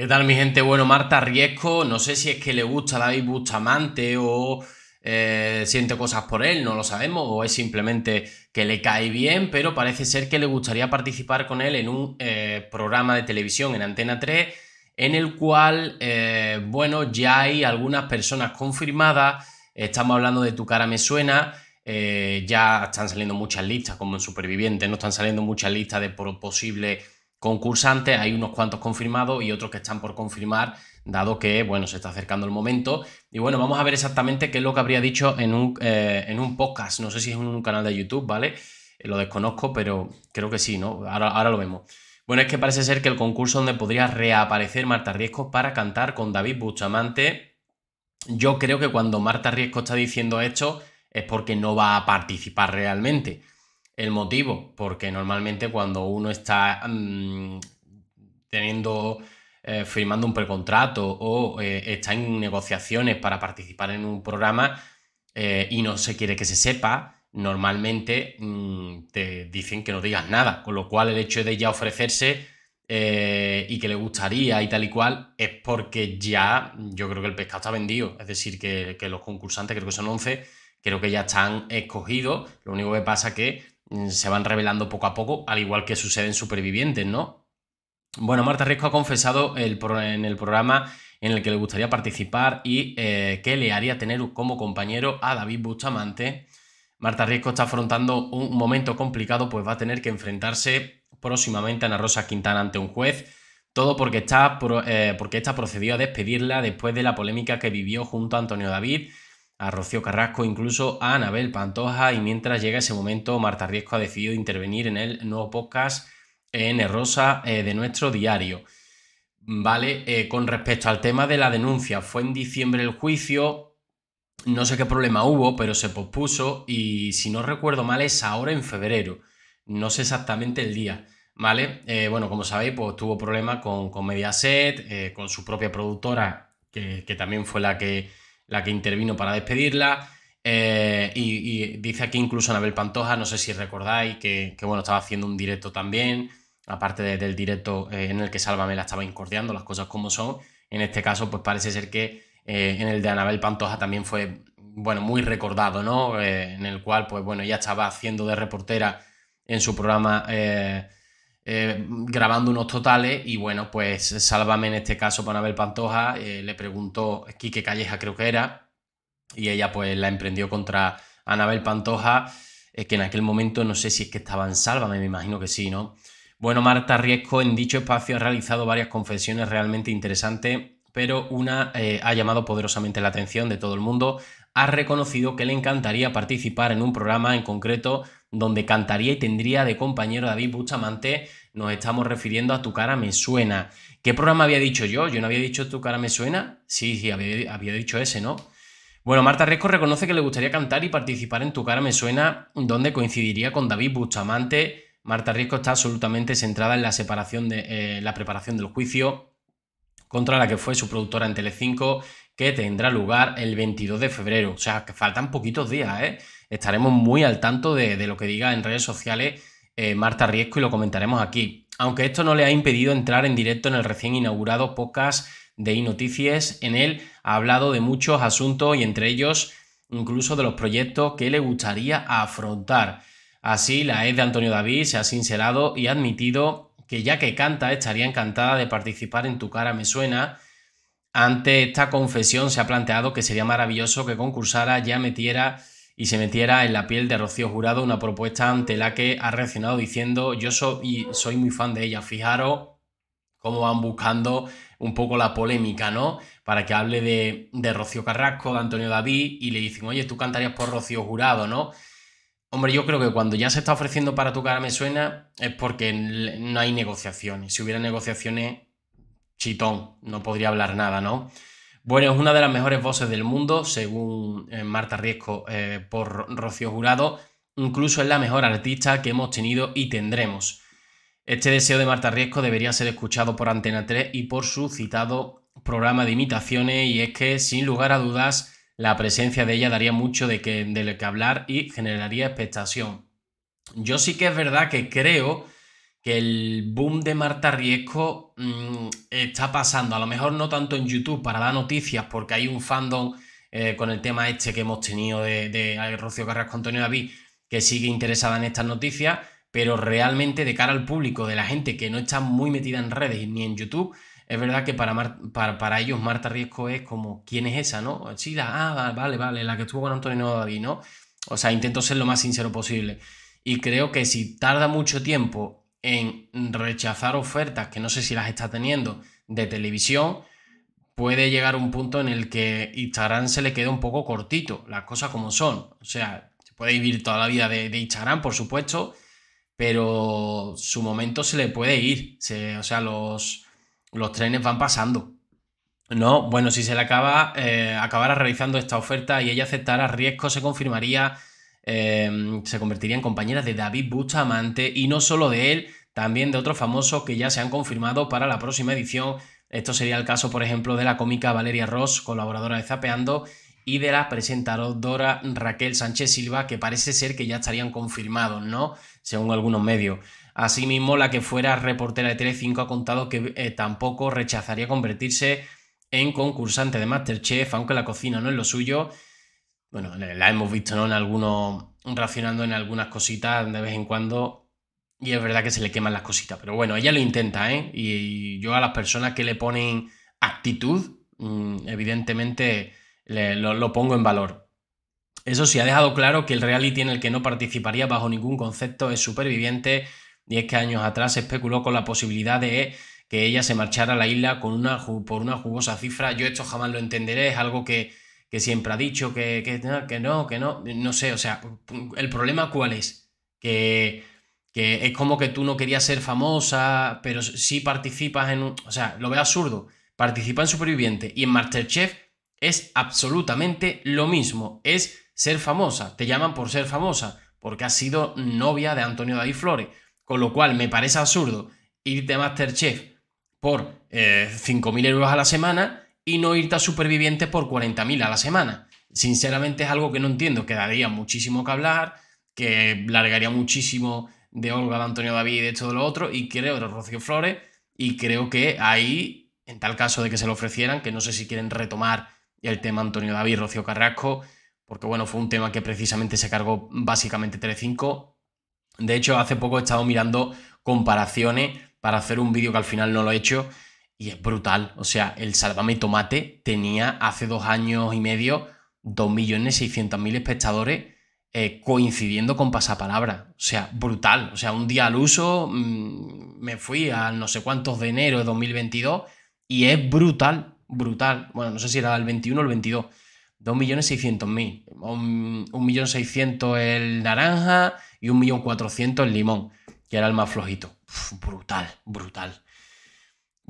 ¿Qué tal mi gente? Bueno, Marta Riesco, no sé si es que le gusta David Bustamante o eh, siente cosas por él, no lo sabemos, o es simplemente que le cae bien, pero parece ser que le gustaría participar con él en un eh, programa de televisión en Antena 3, en el cual, eh, bueno, ya hay algunas personas confirmadas, estamos hablando de Tu cara me suena, ya están saliendo muchas listas, como en Supervivientes, no están saliendo muchas listas de posibles concursantes, hay unos cuantos confirmados y otros que están por confirmar, dado que, bueno, se está acercando el momento. Y bueno, vamos a ver exactamente qué es lo que habría dicho en un, eh, en un podcast, no sé si es un canal de YouTube, ¿vale? Eh, lo desconozco, pero creo que sí, ¿no? Ahora, ahora lo vemos. Bueno, es que parece ser que el concurso donde podría reaparecer Marta Riesco para cantar con David Bustamante, yo creo que cuando Marta Riesco está diciendo esto es porque no va a participar realmente el motivo, porque normalmente cuando uno está mm, teniendo, eh, firmando un precontrato o eh, está en negociaciones para participar en un programa eh, y no se quiere que se sepa, normalmente mm, te dicen que no digas nada, con lo cual el hecho de ya ofrecerse y que le gustaría y tal y cual es porque ya yo creo que el pescado está vendido, es decir, que, que los concursantes, creo que son 11, creo que ya están escogidos, lo único que pasa que Mm, se van revelando poco a poco, al igual que suceden Supervivientes, ¿no? Bueno, Marta Riesco ha confesado en el programa en el que le gustaría participar y eh, que le haría tener como compañero a David Bustamante. Marta Riesco está afrontando un momento complicado, pues va a tener que enfrentarse próximamente a Ana Rosa Quintana ante un juez. Todo porque está, eh, porque esta procedió a despedirla después de la polémica que vivió junto a Antonio David a Rocío Carrasco, incluso a Anabel Pantoja. Y mientras llega ese momento, Marta Riesco ha decidido intervenir en el nuevo podcast en Rosa eh, de nuestro diario. Vale, eh, con respecto al tema de la denuncia, fue en diciembre el juicio, no sé qué problema hubo, pero se pospuso y si no recuerdo mal es ahora en febrero, no sé exactamente el día. ¿Vale? Eh, bueno, como sabéis, pues tuvo problemas con, con Mediaset, con su propia productora, que también fue la que, la que intervino para despedirla. Eh, y, dice aquí incluso Anabel Pantoja, no sé si recordáis, que, bueno, estaba haciendo un directo también, aparte del directo eh, en el que Sálvame la estaba incordiando, las cosas como son. En este caso, pues parece ser que eh, en el de Anabel Pantoja también fue, bueno, muy recordado, ¿no? en el cual, pues bueno, ella estaba haciendo de reportera en su programa eh, grabando unos totales y bueno, pues Sálvame en este caso para Anabel Pantoja, eh, le preguntó Quique Calleja creo que era y ella pues la emprendió contra Anabel Pantoja, eh, que en aquel momento no sé si es que estaba en Sálvame, me imagino que sí, ¿no? Bueno, Marta Riesco en dicho espacio ha realizado varias confesiones realmente interesantes, pero una ha llamado poderosamente la atención de todo el mundo. Ha reconocido que le encantaría participar en un programa en concreto donde cantaría y tendría de compañero David Bustamante, nos estamos refiriendo a Tu cara me suena. ¿Qué programa había dicho yo? ¿Yo no había dicho Tu cara me suena? Sí, sí, había, dicho ese, ¿no? Bueno, Marta Riesco reconoce que le gustaría cantar y participar en Tu cara me suena, donde coincidiría con David Bustamante. Marta Riesco está absolutamente centrada en la separación de eh, la preparación del juicio contra la que fue su productora en Telecinco que tendrá lugar el 22 de febrero. O sea, que faltan poquitos días, ¿eh? Estaremos muy al tanto de, lo que diga en redes sociales eh, Marta Riesco y lo comentaremos aquí. Aunque esto no le ha impedido entrar en directo en el recién inaugurado podcast de noticias, en él ha hablado de muchos asuntos y entre ellos incluso de los proyectos que le gustaría afrontar. Así, la ex de Antonio David se ha sincerado y ha admitido que ya que canta estaría encantada de participar en Tu cara me suena ante esta confesión se ha planteado que sería maravilloso que concursara, ya metiera y se metiera en la piel de Rocío Jurado una propuesta ante la que ha reaccionado diciendo yo soy, soy muy fan de ella. Fijaros cómo van buscando un poco la polémica, ¿no? Para que hable de, de Rocío Carrasco, de Antonio David y le dicen, oye, tú cantarías por Rocío Jurado, ¿no? Hombre, yo creo que cuando ya se está ofreciendo para tu cara me suena es porque no hay negociaciones. Si hubiera negociaciones chitón, no podría hablar nada, ¿no? Bueno, es una de las mejores voces del mundo, según eh, Marta Riesco eh, por Rocío Jurado. Incluso es la mejor artista que hemos tenido y tendremos. Este deseo de Marta Riesco debería ser escuchado por Antena 3 y por su citado programa de imitaciones, y es que, sin lugar a dudas, la presencia de ella daría mucho de, de lo que hablar y generaría expectación. Yo sí que es verdad que creo que el boom de Marta Riesco mm, está pasando. A lo mejor no tanto en YouTube para dar noticias, porque hay un fandom eh, con el tema este que hemos tenido de, de eh, Rocío Carrasco Antonio David, que sigue interesada en estas noticias, pero realmente de cara al público, de la gente que no está muy metida en redes ni en YouTube, es verdad que para, ellos Marta Riesco es como, ¿quién es esa, no? Sí, la, ah, vale, vale, la que estuvo con Antonio David, ¿no? O sea, intento ser lo más sincero posible. Y creo que si tarda mucho tiempo en rechazar ofertas, que no sé si las está teniendo, de televisión, puede llegar un punto en el que Instagram se le queda un poco cortito, las cosas como son. O sea, se puede vivir toda la vida de, Instagram, por supuesto, pero su momento se le puede ir. o sea, los, los trenes van pasando. No, bueno, si se le acaba, eh, acabara realizando esta oferta y ella aceptara riesgo, se confirmaría Em, se convertiría en compañera de David Bustamante y no solo de él, también de otros famosos que ya se han confirmado para la próxima edición. Esto sería el caso, por ejemplo, de la cómica Valeria Ross, colaboradora de Zapeando, y de la presentadora Raquel Sánchez Silva, que parece ser que ya estarían confirmados, ¿no? Según algunos medios. Asimismo, la que fuera reportera de Telecinco ha contado que eh, tampoco rechazaría convertirse en concursante de Masterchef, aunque la cocina no es lo suyo, bueno, la hemos visto ¿no? en algunos, Racionando en algunas cositas de vez en cuando. Y es verdad que se le queman las cositas. Pero bueno, ella lo intenta, ¿eh? Y, yo a las personas que le ponen actitud, mm, evidentemente lo, pongo en valor. Eso sí, ha dejado claro que el reality en el que no participaría bajo ningún concepto es superviviente. Y es que años atrás se especuló con la posibilidad de que ella se marchara a la isla con una, por una jugosa cifra. Yo esto jamás lo entenderé, es algo que que siempre ha dicho que, que, no, que no, no sé, o sea, el problema cuál es? Que, que es como que tú no querías ser famosa, pero sí participas en un... O sea, lo veo absurdo. Participa en Superviviente y en Masterchef es absolutamente lo mismo. Es ser famosa. Te llaman por ser famosa, porque has sido novia de Antonio David Flores. Con lo cual me parece absurdo irte a Masterchef por 5.000 eh, euros a la semana y no irte a superviviente por 40.000 a la semana. Sinceramente es algo que no entiendo, que daría muchísimo que hablar, que largaría muchísimo de Olga, de Antonio David, y de esto, de lo otro, y creo, de Rocío Flores, y creo que ahí, en tal caso de que se lo ofrecieran, que no sé si quieren retomar el tema Antonio David, Rocío Carrasco, porque bueno, fue un tema que precisamente se cargó básicamente 3-5 De hecho, hace poco he estado mirando comparaciones para hacer un vídeo que al final no lo he hecho, y es brutal. O sea, el Sálvame Tomate tenía hace dos años y medio 2.600.000 espectadores eh, coincidiendo con pasapalabra. O sea, brutal. O sea, un día al uso mm, me fui a no sé cuántos de enero de 2022 y es brutal, brutal. Bueno, no sé si era el 21 o el 22. 2.600.000. 1.600.000 el naranja y 1.400.000 el limón, que era el más flojito. brutal, brutal.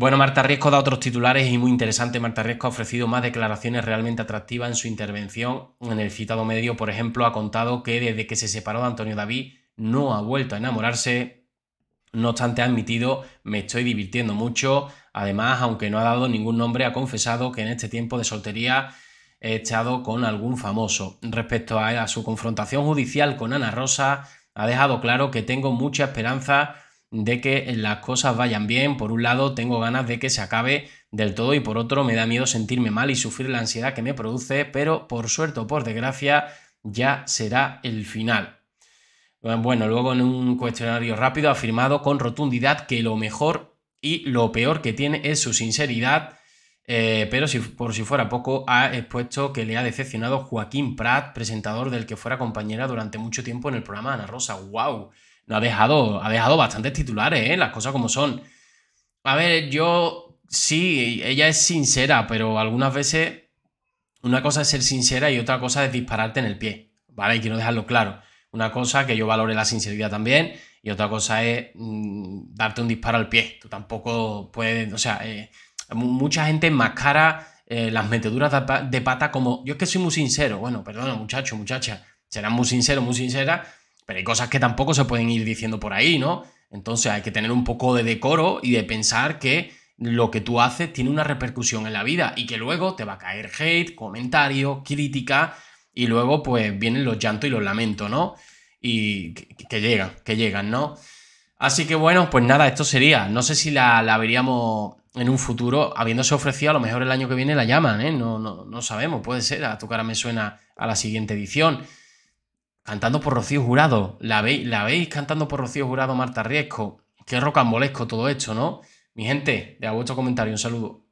Bueno, Marta Riesco da otros titulares y muy interesante. Marta Riesco ha ofrecido más declaraciones realmente atractivas en su intervención. En el citado medio, por ejemplo, ha contado que desde que se separó de Antonio David no ha vuelto a enamorarse. No obstante, ha admitido, me estoy divirtiendo mucho. Además, aunque no ha dado ningún nombre, ha confesado que en este tiempo de soltería he estado con algún famoso. Respecto a, a su confrontación judicial con Ana Rosa, ha dejado claro que tengo mucha esperanza de que las cosas vayan bien. Por un lado, tengo ganas de que se acabe del todo y por otro, me da miedo sentirme mal y sufrir la ansiedad que me produce, pero por suerte o por desgracia, ya será el final. Eh, bueno, luego en un cuestionario rápido ha afirmado con rotundidad que lo mejor y lo peor que tiene es su sinceridad, eh, pero si, por si fuera poco ha expuesto que le ha decepcionado Joaquín Prat, presentador del que fuera compañera durante mucho tiempo en el programa Ana Rosa. ¡Wow! no ha dejado, ha dejado bastantes titulares, ¿eh? las cosas como son. A ver, yo sí, ella es sincera, pero algunas veces una cosa es ser sincera y otra cosa es dispararte en el pie, ¿vale? Y quiero dejarlo claro. Una cosa que yo valore la sinceridad también y otra cosa es mm, darte un disparo al pie. Tú tampoco puedes, o sea, eh, mucha gente mascara eh, las meteduras de, pata como yo es que soy muy sincero. Bueno, perdona, muchacho, muchacha, serán muy sincero, muy sincera, pero hay cosas que tampoco se pueden ir diciendo por ahí, ¿no? Entonces hay que tener un poco de decoro y de pensar que lo que tú haces tiene una repercusión en la vida y que luego te va a caer hate, comentario, crítica y luego pues vienen los llantos y los lamentos, ¿no? Y que, llegan, que llegan, ¿no? Así que bueno, pues nada, esto sería. No sé si la, veríamos en un futuro, habiéndose ofrecido, a lo mejor el año que viene la llaman, ¿eh? No, no, no sabemos, puede ser. A tu cara me suena a la siguiente edición. Cantando por Rocío Jurado. La veis, la veis cantando por Rocío Jurado, Marta Riesco. Qué rocambolesco todo esto, ¿no? Mi gente, de vuestro comentario. Un saludo.